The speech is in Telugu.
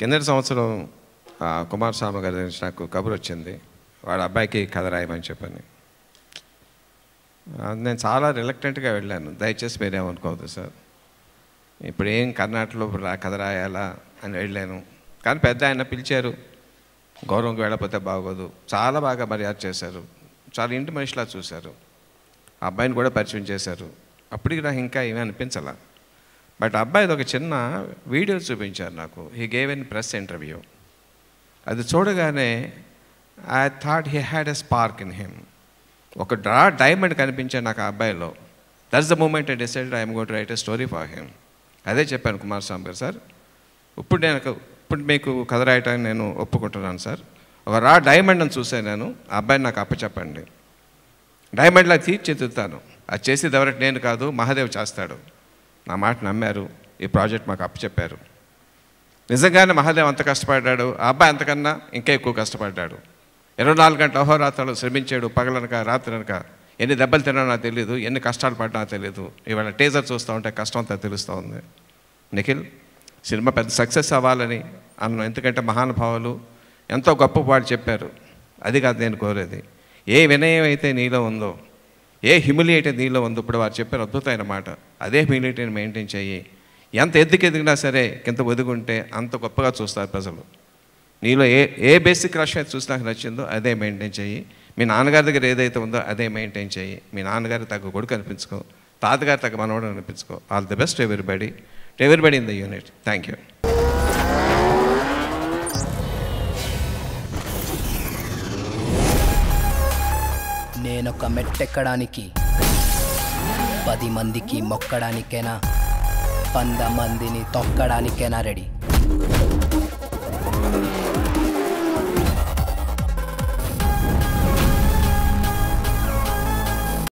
కిందటి సంవత్సరం కుమారస్వామి గారి నుంచి నాకు కబురు వచ్చింది వాడు అబ్బాయికి కథ రాయమని చెప్పని నేను చాలా రిలక్టెంట్గా వెళ్ళాను దయచేసి మీరేమనుకోవద్దు సార్ ఇప్పుడు ఏం కర్ణాటకలో కథ రాయాలా అని వెళ్ళాను కానీ పెద్ద ఆయన పిలిచారు గౌరవంగా వెళ్ళకపోతే బాగోదు చాలా బాగా మర్యాద చేశారు చాలా ఇంటి మనిషిలా చూశారు అబ్బాయిని కూడా పరిచయం చేశారు అప్పటికి నాకు ఇంకా ఏమీ అనిపించాలా బట్ అబ్బాయిది ఒక చిన్న వీడియో చూపించారు నాకు he gave an press interview అది చూడగానే I thought he had a spark in him ఒక డ్రా డైమండ్ కనిపించాడు నాకు ఆ అబ్బాయిలో that's the moment I decided I'm got write a story for him అదే చెప్పాను కుమారస్వామి గారు సార్ ఇప్పుడు నేను ఇప్పుడు మీకు కథ రాయటానికి నేను ఒప్పుకుంటున్నాను సార్ ఒక రా డైమండ్ అని చూసాను నేను ఆ అబ్బాయిని నాకు అప్పచెప్పండి డైమండ్లా తీర్చిదిద్దుతాను అది చేసేది ఎవరికి నేను కాదు మహాదేవ్ చేస్తాడు నా మాట నమ్మారు ఈ ప్రాజెక్ట్ మాకు అప్పచెప్పారు నిజంగానే మహాదేవ్ అంత కష్టపడ్డాడు ఆ అబ్బాయి అంతకన్నా ఇంకా ఎక్కువ కష్టపడ్డాడు ఇరవై నాలుగు గంటల అహోరాత్రాలు శ్రమించాడు పగలనక రాత్రి వెనక ఎన్ని దెబ్బలు తిన్నా నాకు తెలియదు ఎన్ని కష్టాలు పడినా తెలియదు ఇవాళ టీజర్ చూస్తూ ఉంటే కష్టం అంతా తెలుస్తూ ఉంది నిఖిల్ సినిమా పెద్ద సక్సెస్ అవ్వాలని అన్న ఎందుకంటే మహానుభావులు ఎంతో గొప్ప పాటు చెప్పారు అది కాదు నేను కోరేది ఏ వినయం అయితే నీలో ఉందో ఏ హ్యూమిలియేట్ నీలో ఉంది ఇప్పుడు వారు చెప్పారు అద్భుతమైన మాట అదే హ్యూమిలియేటీని మెయింటైన్ చేయి ఎంత ఎద్దుకు ఎదిగినా సరే ఎంత ఒదుగుంటే అంత గొప్పగా చూస్తారు ప్రజలు నీలో ఏ ఏ బేసిక్ రష్ అయితే చూసి నాకు నచ్చిందో అదే మెయింటైన్ చేయి మీ నాన్నగారి దగ్గర ఏదైతే ఉందో అదే మెయింటైన్ చేయి మీ నాన్నగారు తగ్గ కొడుకు అనిపించుకో తాతగారు తగ్గ మనవడు అనిపించుకో all the best everybody everybody in the unit thank you నేనొక మెట్టెక్కడానికి పది మందికి మొక్కడానికైనా వంద మందిని తొక్కడానికైనా రెడీ